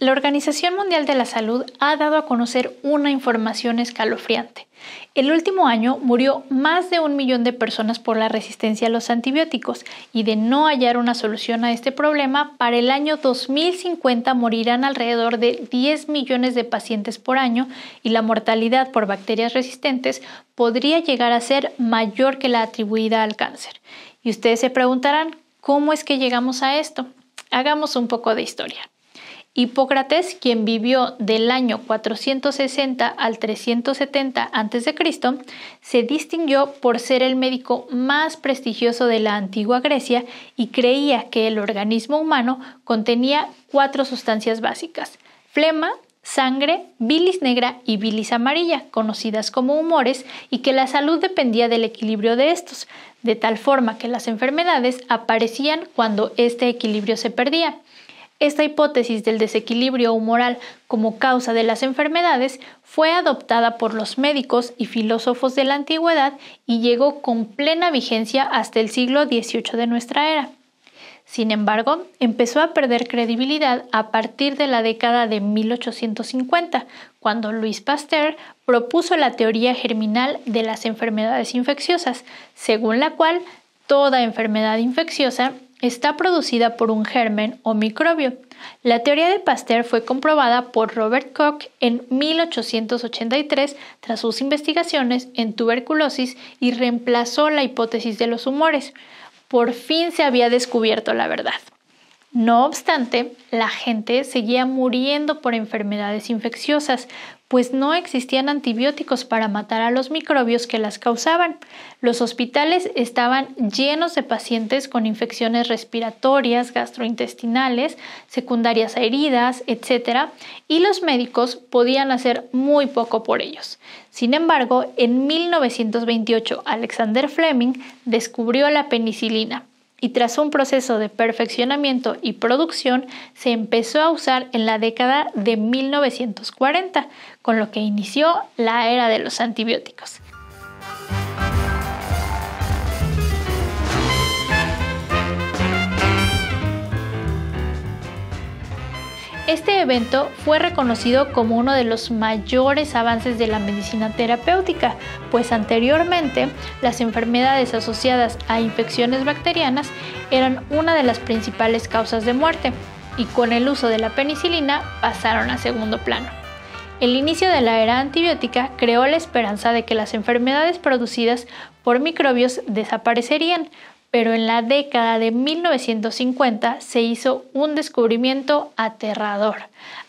La Organización Mundial de la Salud ha dado a conocer una información escalofriante. El último año murió más de un millón de personas por la resistencia a los antibióticos y de no hallar una solución a este problema, para el año 2050 morirán alrededor de 10 millones de pacientes por año y la mortalidad por bacterias resistentes podría llegar a ser mayor que la atribuida al cáncer. Y ustedes se preguntarán, ¿cómo es que llegamos a esto? Hagamos un poco de historia. Hipócrates, quien vivió del año 460 al 370 a.C., se distinguió por ser el médico más prestigioso de la antigua Grecia y creía que el organismo humano contenía cuatro sustancias básicas: flema, sangre, bilis negra y bilis amarilla, conocidas como humores, y que la salud dependía del equilibrio de estos, de tal forma que las enfermedades aparecían cuando este equilibrio se perdía. Esta hipótesis del desequilibrio humoral como causa de las enfermedades fue adoptada por los médicos y filósofos de la antigüedad y llegó con plena vigencia hasta el siglo XVIII de nuestra era. Sin embargo, empezó a perder credibilidad a partir de la década de 1850, cuando Louis Pasteur propuso la teoría germinal de las enfermedades infecciosas, según la cual toda enfermedad infecciosa está producida por un germen o microbio. La teoría de Pasteur fue comprobada por Robert Koch en 1883 tras sus investigaciones en tuberculosis y reemplazó la hipótesis de los humores. Por fin se había descubierto la verdad. No obstante, la gente seguía muriendo por enfermedades infecciosas, pues no existían antibióticos para matar a los microbios que las causaban. Los hospitales estaban llenos de pacientes con infecciones respiratorias, gastrointestinales, secundarias a heridas, etc. Y los médicos podían hacer muy poco por ellos. Sin embargo, en 1928 Alexander Fleming descubrió la penicilina y tras un proceso de perfeccionamiento y producción se empezó a usar en la década de 1940, con lo que inició la era de los antibióticos. Este evento fue reconocido como uno de los mayores avances de la medicina terapéutica, pues anteriormente las enfermedades asociadas a infecciones bacterianas eran una de las principales causas de muerte y con el uso de la penicilina pasaron a segundo plano. El inicio de la era antibiótica creó la esperanza de que las enfermedades producidas por microbios desaparecerían, pero en la década de 1950 se hizo un descubrimiento aterrador.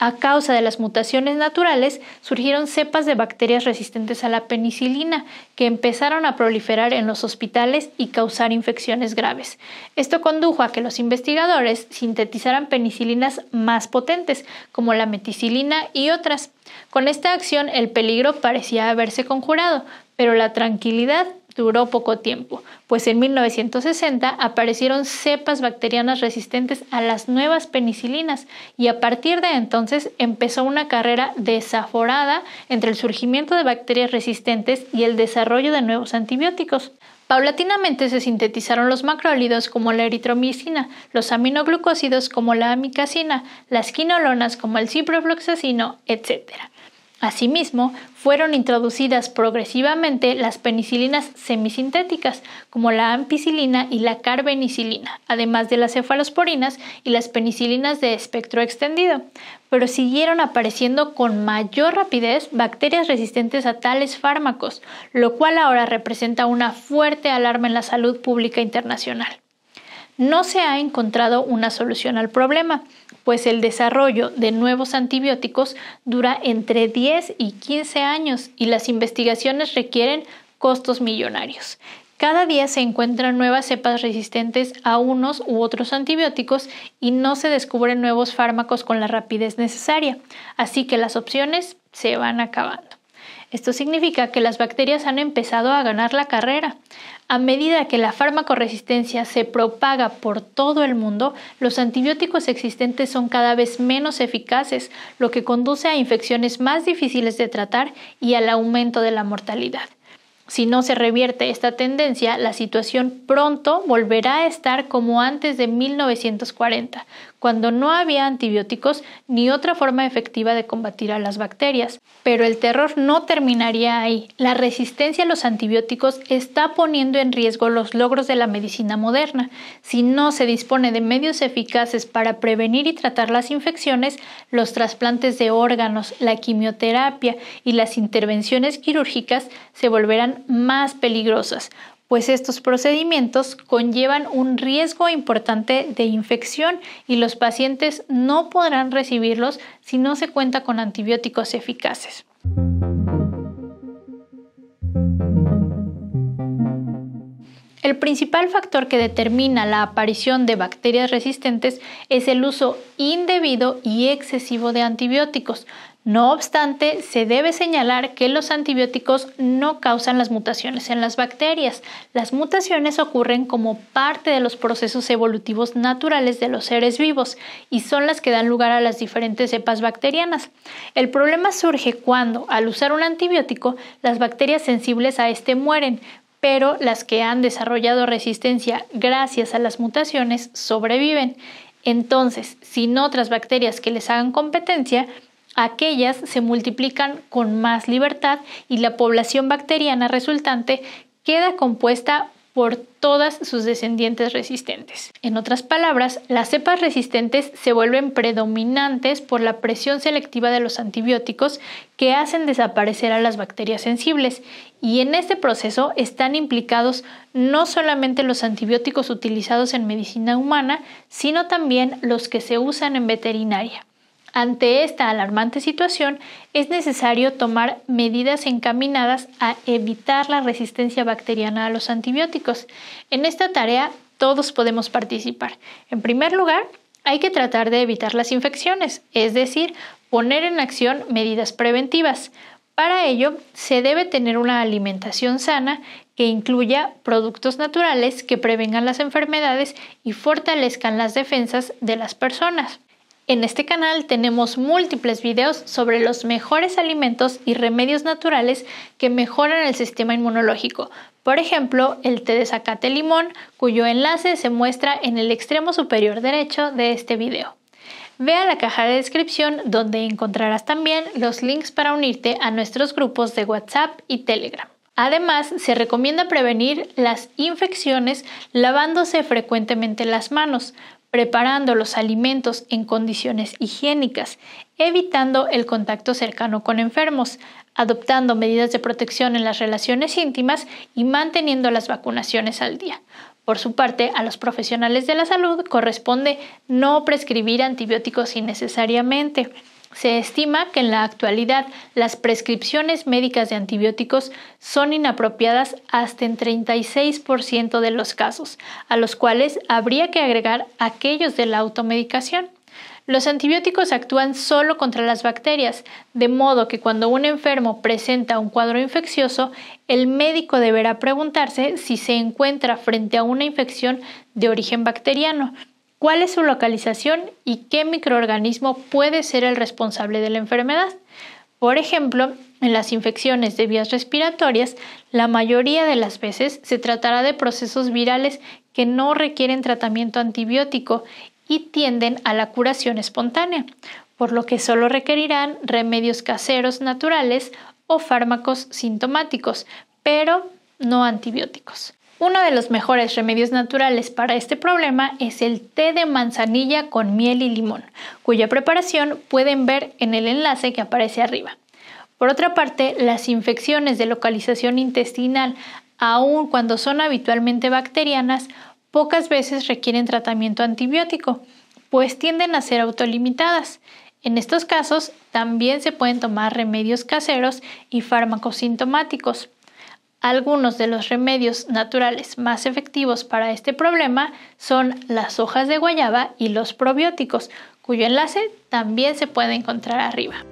A causa de las mutaciones naturales, surgieron cepas de bacterias resistentes a la penicilina que empezaron a proliferar en los hospitales y causar infecciones graves. Esto condujo a que los investigadores sintetizaran penicilinas más potentes, como la meticilina y otras. Con esta acción el peligro parecía haberse conjurado, pero la tranquilidad duró poco tiempo, pues en 1960 aparecieron cepas bacterianas resistentes a las nuevas penicilinas y a partir de entonces empezó una carrera desaforada entre el surgimiento de bacterias resistentes y el desarrollo de nuevos antibióticos. Paulatinamente se sintetizaron los macrólidos como la eritromicina, los aminoglucósidos como la amicacina, las quinolonas como el ciprofloxacino, etc. Asimismo, fueron introducidas progresivamente las penicilinas semisintéticas, como la ampicilina y la carbenicilina, además de las cefalosporinas y las penicilinas de espectro extendido, pero siguieron apareciendo con mayor rapidez bacterias resistentes a tales fármacos, lo cual ahora representa una fuerte alarma en la salud pública internacional. No se ha encontrado una solución al problema, pues el desarrollo de nuevos antibióticos dura entre 10 y 15 años y las investigaciones requieren costos millonarios. Cada día se encuentran nuevas cepas resistentes a unos u otros antibióticos y no se descubren nuevos fármacos con la rapidez necesaria, así que las opciones se van acabando. Esto significa que las bacterias han empezado a ganar la carrera. A medida que la farmacoresistencia se propaga por todo el mundo, los antibióticos existentes son cada vez menos eficaces, lo que conduce a infecciones más difíciles de tratar y al aumento de la mortalidad. Si no se revierte esta tendencia, la situación pronto volverá a estar como antes de 1940, cuando no había antibióticos ni otra forma efectiva de combatir a las bacterias. Pero el terror no terminaría ahí. La resistencia a los antibióticos está poniendo en riesgo los logros de la medicina moderna. Si no se dispone de medios eficaces para prevenir y tratar las infecciones, los trasplantes de órganos, la quimioterapia y las intervenciones quirúrgicas se volverán más peligrosas pues estos procedimientos conllevan un riesgo importante de infección y los pacientes no podrán recibirlos si no se cuenta con antibióticos eficaces. El principal factor que determina la aparición de bacterias resistentes es el uso indebido y excesivo de antibióticos, no obstante, se debe señalar que los antibióticos no causan las mutaciones en las bacterias. Las mutaciones ocurren como parte de los procesos evolutivos naturales de los seres vivos y son las que dan lugar a las diferentes cepas bacterianas. El problema surge cuando, al usar un antibiótico, las bacterias sensibles a este mueren, pero las que han desarrollado resistencia gracias a las mutaciones sobreviven. Entonces, sin otras bacterias que les hagan competencia, aquellas se multiplican con más libertad y la población bacteriana resultante queda compuesta por todas sus descendientes resistentes. En otras palabras, las cepas resistentes se vuelven predominantes por la presión selectiva de los antibióticos que hacen desaparecer a las bacterias sensibles y en este proceso están implicados no solamente los antibióticos utilizados en medicina humana, sino también los que se usan en veterinaria. Ante esta alarmante situación, es necesario tomar medidas encaminadas a evitar la resistencia bacteriana a los antibióticos. En esta tarea, todos podemos participar. En primer lugar, hay que tratar de evitar las infecciones, es decir, poner en acción medidas preventivas. Para ello, se debe tener una alimentación sana que incluya productos naturales que prevengan las enfermedades y fortalezcan las defensas de las personas. En este canal tenemos múltiples videos sobre los mejores alimentos y remedios naturales que mejoran el sistema inmunológico. Por ejemplo, el té de zacate limón, cuyo enlace se muestra en el extremo superior derecho de este video. Ve a la caja de descripción donde encontrarás también los links para unirte a nuestros grupos de WhatsApp y Telegram. Además, se recomienda prevenir las infecciones lavándose frecuentemente las manos, preparando los alimentos en condiciones higiénicas, evitando el contacto cercano con enfermos, adoptando medidas de protección en las relaciones íntimas y manteniendo las vacunaciones al día. Por su parte, a los profesionales de la salud corresponde no prescribir antibióticos innecesariamente se estima que en la actualidad las prescripciones médicas de antibióticos son inapropiadas hasta en 36% de los casos, a los cuales habría que agregar aquellos de la automedicación. Los antibióticos actúan solo contra las bacterias, de modo que cuando un enfermo presenta un cuadro infeccioso, el médico deberá preguntarse si se encuentra frente a una infección de origen bacteriano, cuál es su localización y qué microorganismo puede ser el responsable de la enfermedad. Por ejemplo, en las infecciones de vías respiratorias, la mayoría de las veces se tratará de procesos virales que no requieren tratamiento antibiótico y tienden a la curación espontánea, por lo que solo requerirán remedios caseros naturales o fármacos sintomáticos, pero no antibióticos. Uno de los mejores remedios naturales para este problema es el té de manzanilla con miel y limón, cuya preparación pueden ver en el enlace que aparece arriba. Por otra parte, las infecciones de localización intestinal, aun cuando son habitualmente bacterianas, pocas veces requieren tratamiento antibiótico, pues tienden a ser autolimitadas. En estos casos, también se pueden tomar remedios caseros y fármacos sintomáticos. Algunos de los remedios naturales más efectivos para este problema son las hojas de guayaba y los probióticos, cuyo enlace también se puede encontrar arriba.